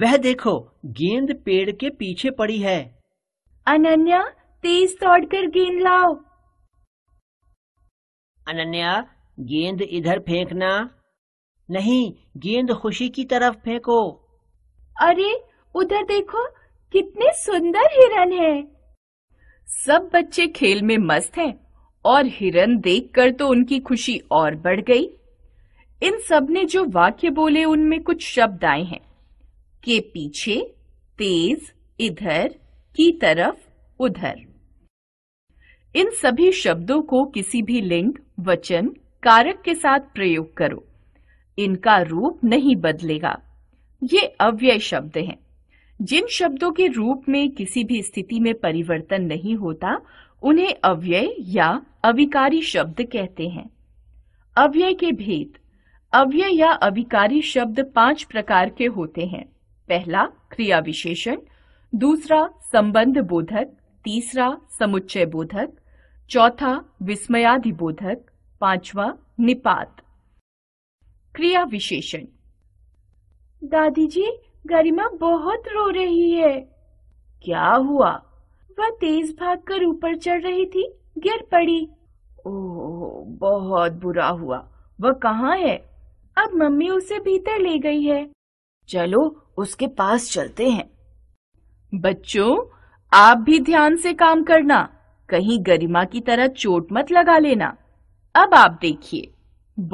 वह देखो गेंद पेड़ के पीछे पड़ी है अनन्या तेज दौड़कर गेंद लाओ अनन्या गेंद इधर फेंकना नहीं गेंद खुशी की तरफ फेंको अरे उधर देखो कितने सुंदर हिरन है सब बच्चे खेल में मस्त हैं और हिरन देखकर तो उनकी खुशी और बढ़ गई इन सब ने जो वाक्य बोले उनमें कुछ शब्द आए हैं के पीछे तेज इधर की तरफ उधर इन सभी शब्दों को किसी भी लिंग वचन कारक के साथ प्रयोग करो इनका रूप नहीं बदलेगा ये अव्यय शब्द हैं जिन शब्दों के रूप में किसी भी स्थिति में परिवर्तन नहीं होता उन्हें अव्यय या अविकारी शब्द कहते हैं अव्यय के भेद अव्यय या अविकारी शब्द पांच प्रकार के होते हैं पहला क्रिया विशेषण दूसरा संबंध बोधक तीसरा समुच्चय बोधक चौथा बोधक पांचवा निपात क्रिया विशेषण दादी जी गरिमा बहुत रो रही है क्या हुआ वह तेज भागकर ऊपर चढ़ रही थी गिर पड़ी ओह बहुत बुरा हुआ वह कहाँ है अब मम्मी उसे भीतर ले गई है चलो उसके पास चलते हैं बच्चों आप भी ध्यान से काम करना कहीं गरिमा की तरह चोट मत लगा लेना अब आप देखिए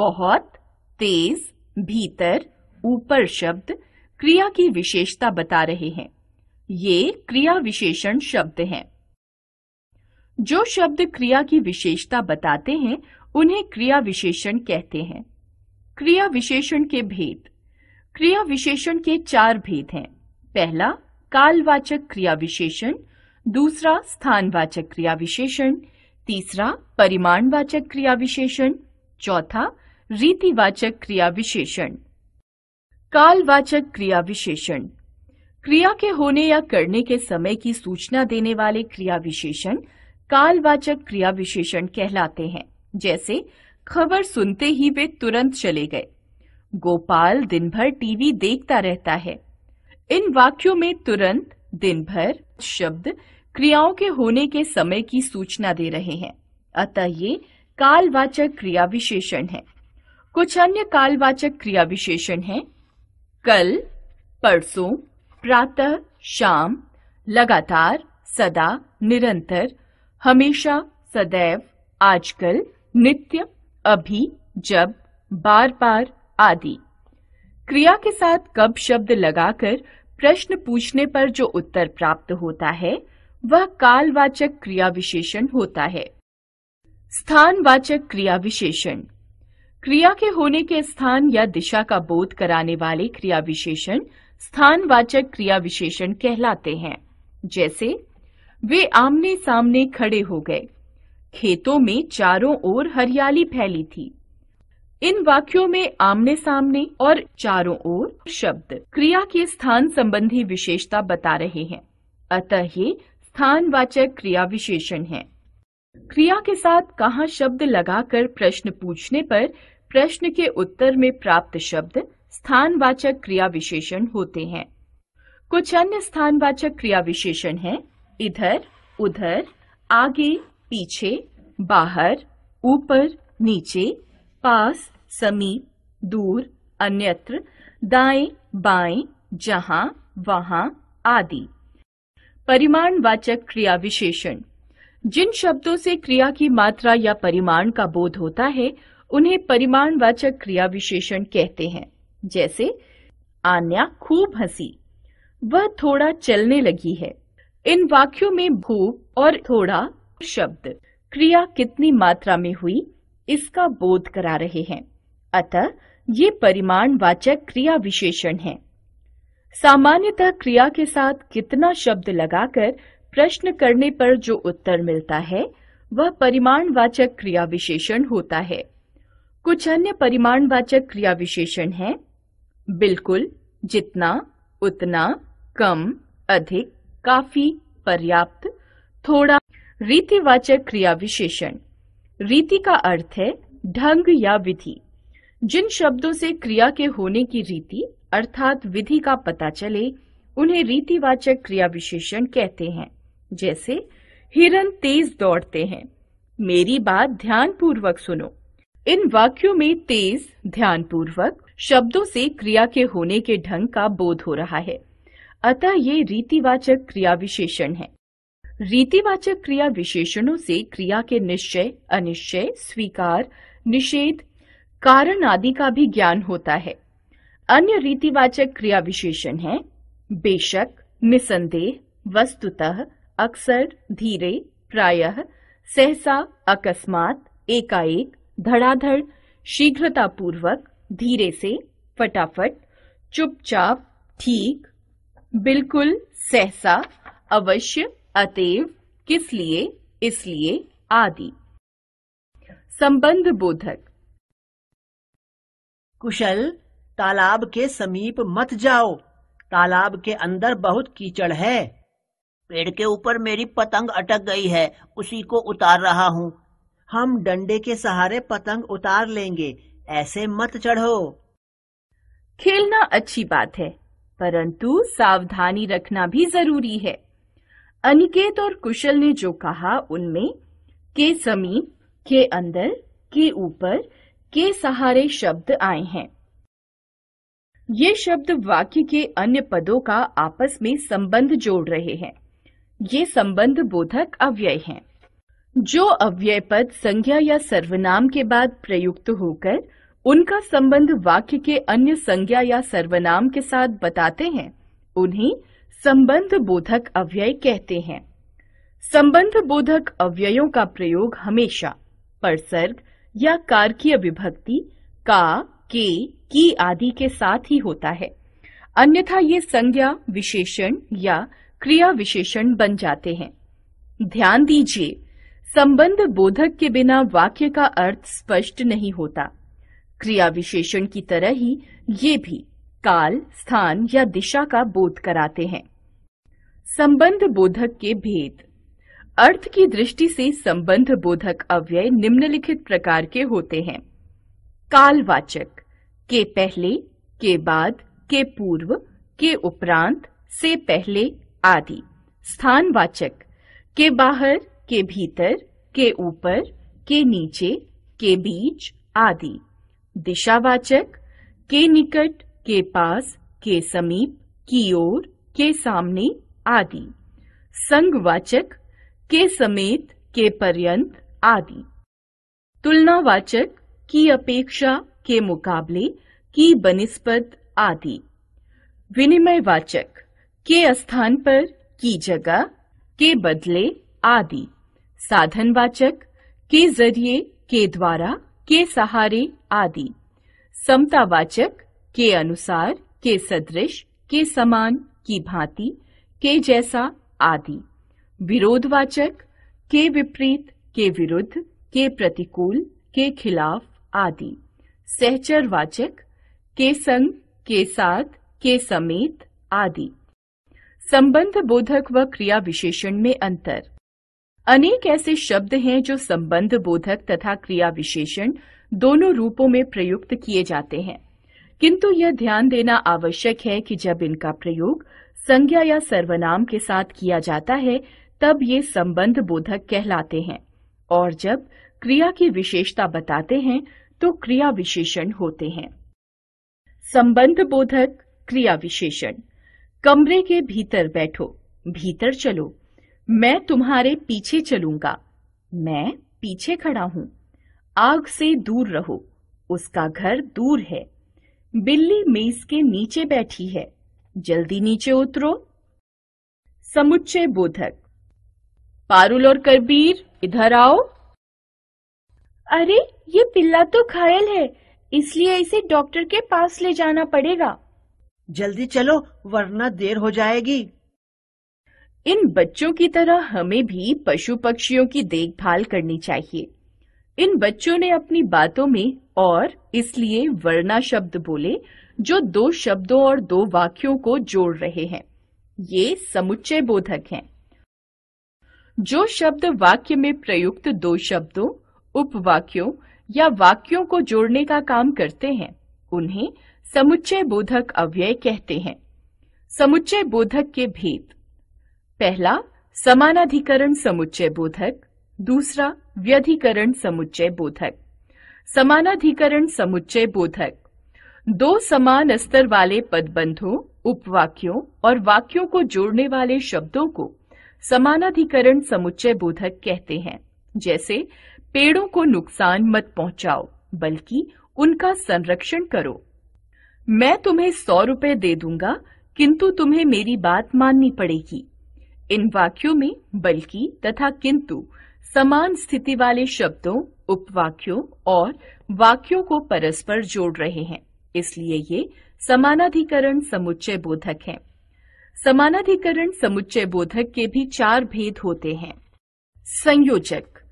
बहुत तेज भीतर ऊपर शब्द क्रिया की विशेषता बता रहे हैं ये क्रिया विशेषण शब्द हैं जो शब्द क्रिया की विशेषता बताते हैं उन्हें क्रिया विशेषण कहते हैं क्रिया विशेषण के भेद क्रिया विशेषण के चार भेद हैं पहला कालवाचक क्रिया विशेषण दूसरा स्थानवाचक क्रिया विशेषण तीसरा परिमाणवाचक क्रिया विशेषण चौथा रीतिवाचक क्रिया विशेषण कालवाचक क्रिया विशेषण क्रिया के होने या करने के समय की सूचना देने वाले क्रिया विशेषण कालवाचक क्रिया विशेषण कहलाते हैं जैसे खबर सुनते ही वे तुरंत चले गए गोपाल दिन भर टीवी देखता रहता है इन वाक्यों में तुरंत दिन भर शब्द क्रियाओं के होने के समय की सूचना दे रहे हैं अतः ये कालवाचक क्रिया विशेषण है कुछ अन्य कालवाचक क्रिया विशेषण हैं कल परसों प्रातः शाम लगातार सदा निरंतर हमेशा सदैव आजकल नित्य अभी जब बार बार आदि क्रिया के साथ कब शब्द लगाकर प्रश्न पूछने पर जो उत्तर प्राप्त होता है वह कालवाचक क्रिया विशेषण होता है स्थानवाचक क्रिया विशेषण क्रिया के होने के स्थान या दिशा का बोध कराने वाले क्रिया विशेषण स्थानवाचक क्रिया विशेषण कहलाते हैं जैसे वे आमने सामने खड़े हो गए खेतों में चारों ओर हरियाली फैली थी इन वाक्यों में आमने सामने और चारों ओर शब्द क्रिया के स्थान संबंधी विशेषता बता रहे हैं अतः ये स्थानवाचक क्रिया विशेषण है क्रिया के साथ कहा शब्द लगाकर प्रश्न पूछने पर प्रश्न के उत्तर में प्राप्त शब्द स्थानवाचक क्रिया विशेषण होते हैं कुछ अन्य स्थानवाचक क्रिया विशेषण हैं इधर उधर आगे पीछे बाहर ऊपर नीचे पास समीप दूर अन्यत्र दाएं बाएं जहां वहां आदि परिमाण वाचक क्रिया विशेषण जिन शब्दों से क्रिया की मात्रा या परिमाण का बोध होता है उन्हें परिमाण वाचक क्रिया विशेषण कहते हैं जैसे आन्या खूब हंसी वह थोड़ा चलने लगी है इन वाक्यों में भूख और थोड़ा शब्द क्रिया कितनी मात्रा में हुई इसका बोध करा रहे हैं अतः ये परिमाण वाचक क्रिया विशेषण है सामान्यतः क्रिया के साथ कितना शब्द लगाकर प्रश्न करने पर जो उत्तर मिलता है वह परिमाण वाचक क्रिया विशेषण होता है कुछ अन्य परिमाण वाचक क्रिया विशेषण है बिल्कुल जितना उतना कम अधिक काफी पर्याप्त थोड़ा रीतिवाचक क्रिया विशेषण रीति का अर्थ है ढंग या विधि जिन शब्दों से क्रिया के होने की रीति अर्थात विधि का पता चले उन्हें रीतिवाचक क्रिया विशेषण कहते हैं जैसे हिरन तेज दौड़ते हैं मेरी बात ध्यान पूर्वक सुनो इन वाक्यों में तेज ध्यान पूर्वक शब्दों से क्रिया के होने के ढंग का बोध हो रहा है अतः ये रीतिवाचक क्रिया विशेषण है रीतिवाचक क्रिया विशेषणों से क्रिया के निश्चय अनिश्चय स्वीकार निषेध कारण आदि का भी ज्ञान होता है अन्य रीतिवाचक क्रिया विशेषण है बेशक निसंदेह वस्तुतः अक्सर धीरे प्रायः सहसा अकस्मात एकाएक धड़ाधड़ शीघ्रतापूर्वक धीरे से फटाफट चुपचाप ठीक बिल्कुल सहसा अवश्य अतएव किस लिए इसलिए आदि संबंध बोधक कुशल तालाब के समीप मत जाओ तालाब के अंदर बहुत कीचड़ है पेड़ के ऊपर मेरी पतंग अटक गई है उसी को उतार रहा हूँ हम डंडे के सहारे पतंग उतार लेंगे ऐसे मत चढ़ो खेलना अच्छी बात है परंतु सावधानी रखना भी जरूरी है अनिकेत और कुशल ने जो कहा उनमें के समीप के अंदर के ऊपर के सहारे शब्द आए हैं ये शब्द वाक्य के अन्य पदों का आपस में संबंध जोड़ रहे हैं ये संबंध बोधक अव्यय हैं। जो अव्यय पद संज्ञा या सर्वनाम के बाद प्रयुक्त होकर उनका संबंध वाक्य के अन्य संज्ञा या सर्वनाम के साथ बताते हैं उन्हें संबंध बोधक अव्यय कहते हैं संबंध बोधक अव्ययों का प्रयोग हमेशा परसर्ग या कारकीय विभक्ति का के की आदि के साथ ही होता है अन्यथा ये संज्ञा विशेषण या क्रिया विशेषण बन जाते हैं ध्यान दीजिए संबंध बोधक के बिना वाक्य का अर्थ स्पष्ट नहीं होता क्रिया विशेषण की तरह ही ये भी काल स्थान या दिशा का बोध कराते हैं संबंध बोधक के भेद अर्थ की दृष्टि से संबंध बोधक अव्यय निम्नलिखित प्रकार के होते हैं कालवाचक के पहले के बाद के पूर्व के उपरांत से पहले आदि स्थानवाचक के बाहर के भीतर के ऊपर के नीचे के बीच आदि दिशावाचक के निकट के पास के समीप की ओर के सामने आदि संगवाचक के समेत के पर्यंत आदि तुलनावाचक की अपेक्षा के मुकाबले की बनिस्पत आदि विनिमय वाचक के स्थान पर की जगह के बदले आदि साधन वाचक के जरिए के द्वारा के सहारे आदि समतावाचक के अनुसार के सदृश के समान की भांति के जैसा आदि विरोधवाचक के विपरीत के विरुद्ध के प्रतिकूल के खिलाफ आदि सहचरवाचक के संग के साथ के समेत आदि संबंध बोधक व क्रिया विशेषण में अंतर अनेक ऐसे शब्द हैं जो संबंध बोधक तथा क्रिया विशेषण दोनों रूपों में प्रयुक्त किए जाते हैं किंतु यह ध्यान देना आवश्यक है कि जब इनका प्रयोग संज्ञा या सर्वनाम के साथ किया जाता है तब ये संबंध बोधक कहलाते हैं और जब क्रिया की विशेषता बताते हैं तो क्रिया विशेषण होते हैं संबंध बोधक क्रिया विशेषण कमरे के भीतर बैठो भीतर चलो मैं तुम्हारे पीछे चलूंगा मैं पीछे खड़ा हूं आग से दूर रहो उसका घर दूर है बिल्ली मेज के नीचे बैठी है जल्दी नीचे उतरो समुच्चय बोधक पारुल और करबीर इधर आओ अरे ये पिल्ला तो घायल है इसलिए इसे डॉक्टर के पास ले जाना पड़ेगा जल्दी चलो वरना देर हो जाएगी इन बच्चों की तरह हमें भी पशु पक्षियों की देखभाल करनी चाहिए इन बच्चों ने अपनी बातों में और इसलिए वर्णा शब्द बोले जो दो शब्दों और दो वाक्यों को जोड़ रहे हैं ये समुच्चय बोधक हैं जो शब्द वाक्य में प्रयुक्त दो शब्दों उपवाक्यों या वाक्यों को जोड़ने का काम करते हैं उन्हें समुच्चय बोधक अव्यय कहते हैं समुच्चय बोधक के भेद पहला समानाधिकरण समुच्चय बोधक दूसरा व्यधिकरण समुच्चय बोधक समानाधिकरण समुच्चय बोधक दो समान स्तर वाले पदबंधों उपवाक्यों और वाक्यों को जोड़ने वाले शब्दों को समानाधिकरण समुच्चय बोधक कहते हैं जैसे पेड़ों को नुकसान मत पहुंचाओ बल्कि उनका संरक्षण करो मैं तुम्हें सौ रुपए दे दूंगा किंतु तुम्हें मेरी बात माननी पड़ेगी इन वाक्यों में बल्कि तथा किंतु समान स्थिति वाले शब्दों उपवाक्यों और वाक्यों को परस्पर जोड़ रहे हैं इसलिए ये समानाधिकरण समुच्चय बोधक हैं समानाधिकरण समुच्चय बोधक के भी चार भेद होते हैं संयोजक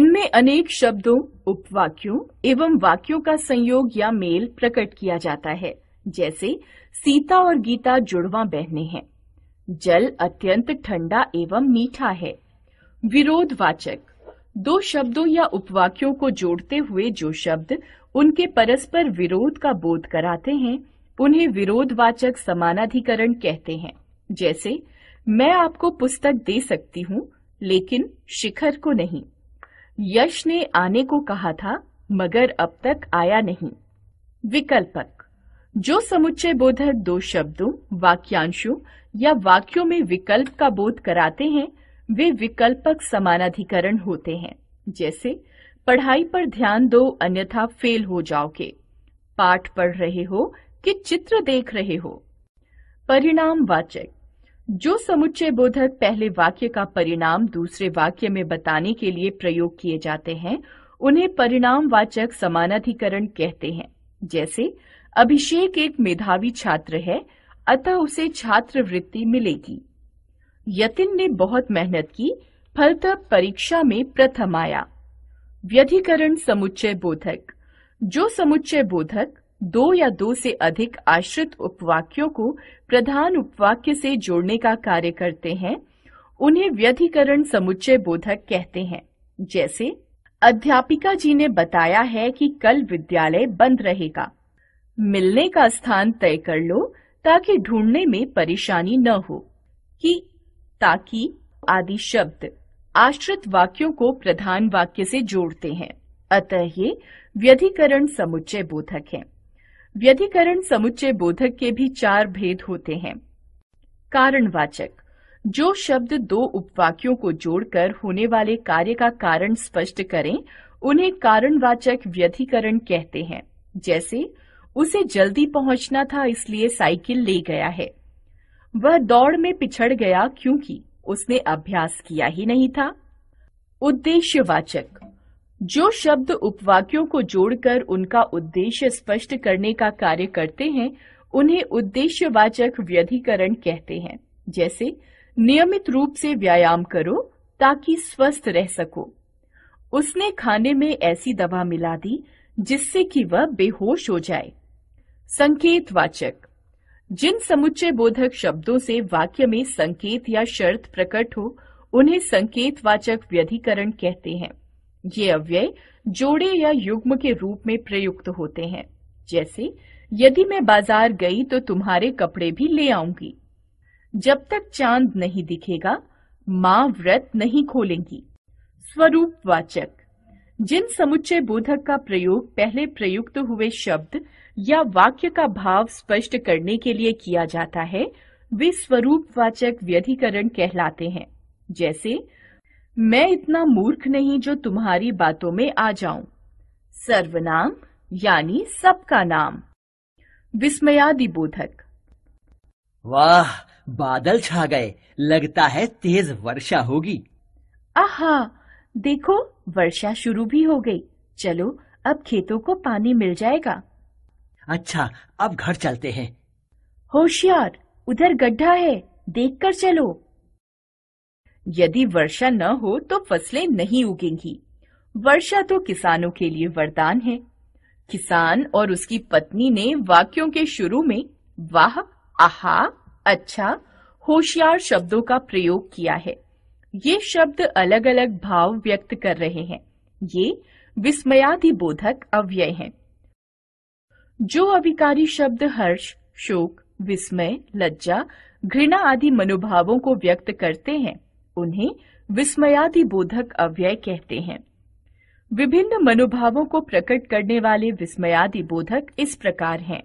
इनमें अनेक शब्दों उपवाक्यों एवं वाक्यों का संयोग या मेल प्रकट किया जाता है जैसे सीता और गीता जुड़वा बहने हैं जल अत्यंत ठंडा एवं मीठा है विरोधवाचक दो शब्दों या उपवाक्यों को जोड़ते हुए जो शब्द उनके परस्पर विरोध का बोध कराते हैं उन्हें विरोधवाचक समानाधिकरण कहते हैं जैसे मैं आपको पुस्तक दे सकती हूँ लेकिन शिखर को नहीं यश ने आने को कहा था मगर अब तक आया नहीं विकल्पक जो समुच्चय बोधक दो शब्दों वाक्यांशों या वाक्यों में विकल्प का बोध कराते हैं वे विकल्पक समानाधिकरण होते हैं जैसे पढ़ाई पर ध्यान दो अन्यथा फेल हो जाओगे पाठ पढ़ रहे हो कि चित्र देख रहे हो परिणाम वाचक जो समुच्चय बोधक पहले वाक्य का परिणाम दूसरे वाक्य में बताने के लिए प्रयोग किए जाते हैं उन्हें परिणाम वाचक समानाधिकरण कहते हैं जैसे अभिषेक एक मेधावी छात्र है अतः उसे छात्रवृत्ति मिलेगी यतिन ने बहुत मेहनत की फलतः परीक्षा में प्रथम आया व्यधिकरण समुच्चय बोधक जो समुच्चय बोधक दो या दो से अधिक आश्रित उपवाक्यों को प्रधान उपवाक्य से जोड़ने का कार्य करते हैं उन्हें व्यधिकरण समुच्चय बोधक कहते हैं जैसे अध्यापिका जी ने बताया है कि कल विद्यालय बंद रहेगा मिलने का स्थान तय कर लो ताकि ढूंढने में परेशानी न हो कि ताकि आदि शब्द आश्रित वाक्यों को प्रधान वाक्य से जोड़ते हैं अतः ये व्यधिकरण समुच्चय बोधक हैं व्यधिकरण समुच्चय बोधक के भी चार भेद होते हैं कारणवाचक जो शब्द दो उपवाक्यों को जोड़कर होने वाले कार्य का कारण स्पष्ट करें उन्हें कारणवाचक व्यधिकरण कहते हैं जैसे उसे जल्दी पहुंचना था इसलिए साइकिल ले गया है वह दौड़ में पिछड़ गया क्योंकि उसने अभ्यास किया ही नहीं था उद्देश्यवाचक जो शब्द उपवाक्यों को जोड़कर उनका उद्देश्य स्पष्ट करने का कार्य करते हैं उन्हें उद्देश्यवाचक व्यधिकरण कहते हैं जैसे नियमित रूप से व्यायाम करो ताकि स्वस्थ रह सको उसने खाने में ऐसी दवा मिला दी जिससे कि वह बेहोश हो जाए संकेतवाचक जिन समुच्चय बोधक शब्दों से वाक्य में संकेत या शर्त प्रकट हो उन्हें संकेत वाचक व्यधिकरण कहते हैं ये अव्यय जोड़े या युग्म के रूप में प्रयुक्त होते हैं जैसे यदि मैं बाजार गई तो तुम्हारे कपड़े भी ले आऊंगी जब तक चांद नहीं दिखेगा माँ व्रत नहीं खोलेंगी स्वरूप वाचक जिन समुच्चय बोधक का प्रयोग पहले प्रयुक्त हुए शब्द या वाक्य का भाव स्पष्ट करने के लिए किया जाता है वे स्वरूप वाचक व्यधिकरण कहलाते हैं जैसे मैं इतना मूर्ख नहीं जो तुम्हारी बातों में आ जाऊं सर्वनाम यानी सबका नाम विस्मयादि बोधक वाह बादल छा गए लगता है तेज वर्षा होगी आहा देखो वर्षा शुरू भी हो गई चलो अब खेतों को पानी मिल जाएगा अच्छा अब घर चलते हैं होशियार उधर गड्ढा है देखकर चलो यदि वर्षा न हो तो फसलें नहीं उगेंगी वर्षा तो किसानों के लिए वरदान है किसान और उसकी पत्नी ने वाक्यों के शुरू में वाह आहा अच्छा होशियार शब्दों का प्रयोग किया है ये शब्द अलग अलग भाव व्यक्त कर रहे हैं ये बोधक अव्यय हैं जो अभिकारी शब्द हर्ष शोक विस्मय लज्जा घृणा आदि मनोभावों को व्यक्त करते हैं उन्हें विस्मयादि बोधक अव्यय कहते हैं विभिन्न मनोभावों को प्रकट करने वाले विस्मयादि बोधक इस प्रकार हैं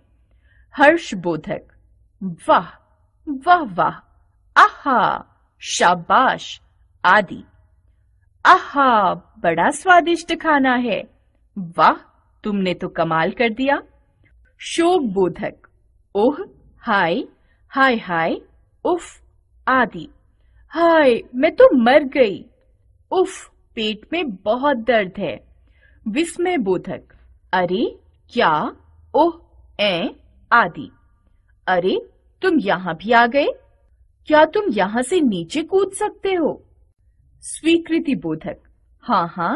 हर्ष बोधक वाह वाह वाह आहा शाबाश आदि आहा बड़ा स्वादिष्ट खाना है वाह तुमने तो कमाल कर दिया शोक बोधक ओह हाय हाय हाय उफ आदि हाय मैं तो मर गई उफ पेट में बहुत दर्द है विस्मय बोधक अरे क्या ओह ए आदि अरे तुम यहाँ भी आ गए क्या तुम यहाँ से नीचे कूद सकते हो स्वीकृति बोधक हाँ हाँ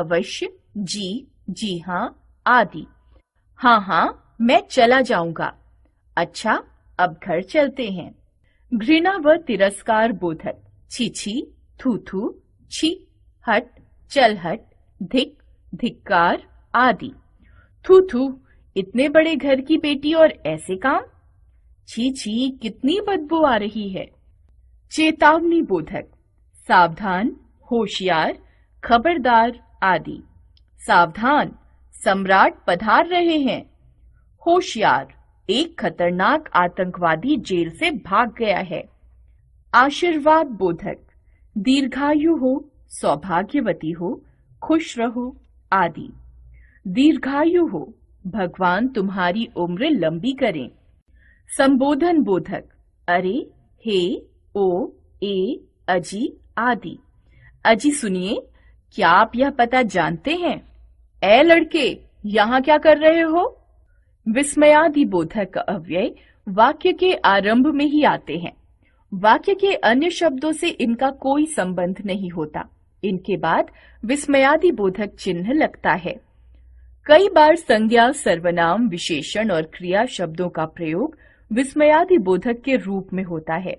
अवश्य जी जी हाँ आदि हाँ हाँ मैं चला जाऊंगा अच्छा अब घर चलते हैं घृणा व तिरस्कार बोधक छीछी थू छी हट चल हट धिक धिक्कार आदि थूथू इतने बड़े घर की बेटी और ऐसे काम छीछी कितनी बदबू आ रही है चेतावनी बोधक सावधान होशियार खबरदार आदि सावधान सम्राट पधार रहे हैं होशियार एक खतरनाक आतंकवादी जेल से भाग गया है आशीर्वाद बोधक दीर्घायु हो सौभाग्यवती हो खुश रहो आदि दीर्घायु हो भगवान तुम्हारी उम्र लंबी करें संबोधन बोधक अरे हे ओ ए अजी आदि अजी सुनिए क्या आप यह पता जानते हैं ए लड़के यहाँ क्या कर रहे हो बोधक अव्यय वाक्य के आरंभ में ही आते हैं वाक्य के अन्य शब्दों से इनका कोई संबंध नहीं होता इनके बाद विस्मयादि बोधक चिन्ह लगता है कई बार संज्ञा सर्वनाम विशेषण और क्रिया शब्दों का प्रयोग विस्मयादि बोधक के रूप में होता है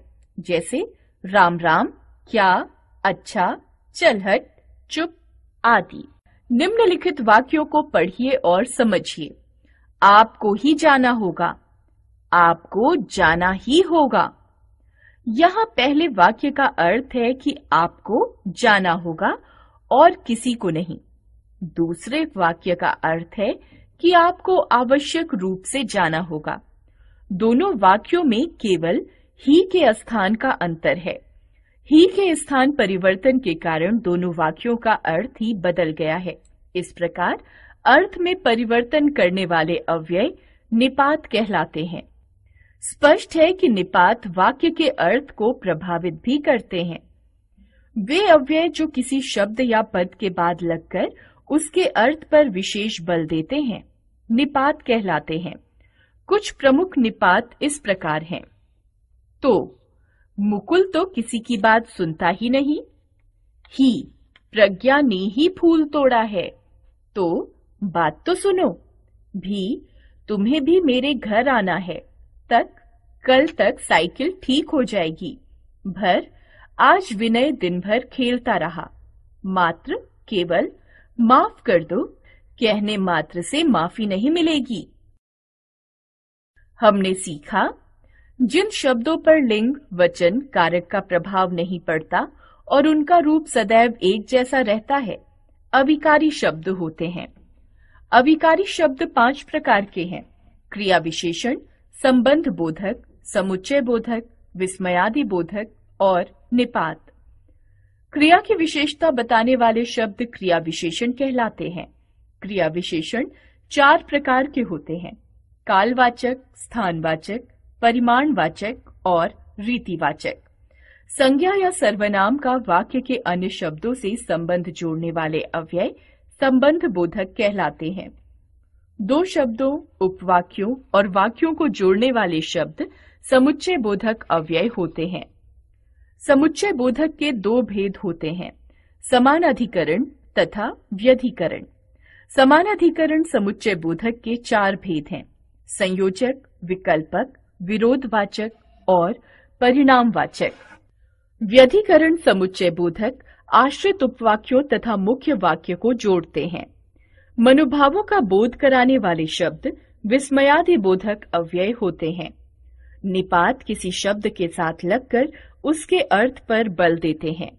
जैसे राम राम क्या अच्छा चलहट चुप आदि निम्नलिखित वाक्यों को पढ़िए और समझिए आपको ही जाना होगा आपको जाना ही होगा यहाँ पहले वाक्य का अर्थ है कि आपको जाना होगा और किसी को नहीं दूसरे वाक्य का अर्थ है कि आपको आवश्यक रूप से जाना होगा दोनों वाक्यों में केवल ही के स्थान का अंतर है ही के स्थान परिवर्तन के कारण दोनों वाक्यों का अर्थ ही बदल गया है इस प्रकार अर्थ में परिवर्तन करने वाले अव्यय निपात कहलाते हैं स्पष्ट है कि निपात वाक्य के अर्थ को प्रभावित भी करते हैं वे अव्यय जो किसी शब्द या पद के बाद लगकर उसके अर्थ पर विशेष बल देते हैं निपात कहलाते हैं कुछ प्रमुख निपात इस प्रकार हैं तो मुकुल तो किसी की बात सुनता ही नहीं ही प्रज्ञा ने ही फूल तोड़ा है तो बात तो सुनो भी तुम्हें भी मेरे घर आना है तक कल तक साइकिल ठीक हो जाएगी भर आज विनय दिन भर खेलता रहा मात्र केवल माफ कर दो कहने मात्र से माफी नहीं मिलेगी हमने सीखा जिन शब्दों पर लिंग वचन कारक का प्रभाव नहीं पड़ता और उनका रूप सदैव एक जैसा रहता है अविकारी शब्द होते हैं अविकारी शब्द पांच प्रकार के हैं क्रिया विशेषण संबंध बोधक समुच्चय बोधक विस्मयादि बोधक और निपात क्रिया की विशेषता बताने वाले शब्द क्रिया विशेषण कहलाते हैं क्रिया विशेषण चार प्रकार के होते हैं कालवाचक स्थानवाचक परिमाणवाचक और रीतिवाचक संज्ञा या सर्वनाम का वाक्य के अन्य शब्दों से संबंध जोड़ने वाले अव्यय संबंध बोधक कहलाते हैं दो शब्दों उपवाक्यों और वाक्यों को जोड़ने वाले शब्द समुच्चय बोधक अव्यय होते हैं समुच्चय बोधक के दो भेद होते हैं समान अधिकरण तथा व्यधिकरण समान अधिकरण समुच्चय बोधक के चार भेद हैं संयोजक विकल्पक विरोधवाचक और परिणामवाचक व्यधिकरण समुच्चय बोधक आश्रित उपवाक्यों तथा मुख्य वाक्य को जोड़ते हैं मनोभावों का बोध कराने वाले शब्द विस्मयादि बोधक अव्यय होते हैं निपात किसी शब्द के साथ लगकर उसके अर्थ पर बल देते हैं